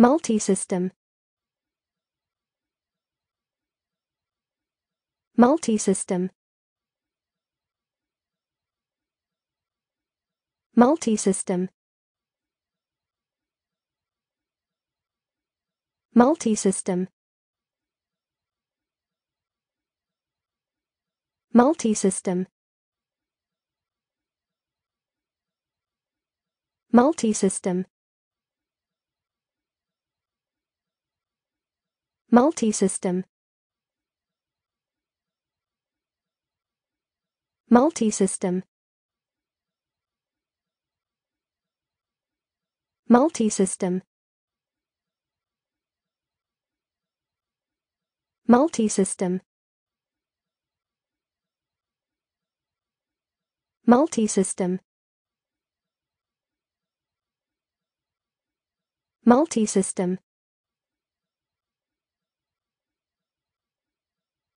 Multi-system Multi-system Multi-system Multi-system Multi-system Multi-system Multi-system Multi-system Multi-system Multi-system Multi-system Multi-system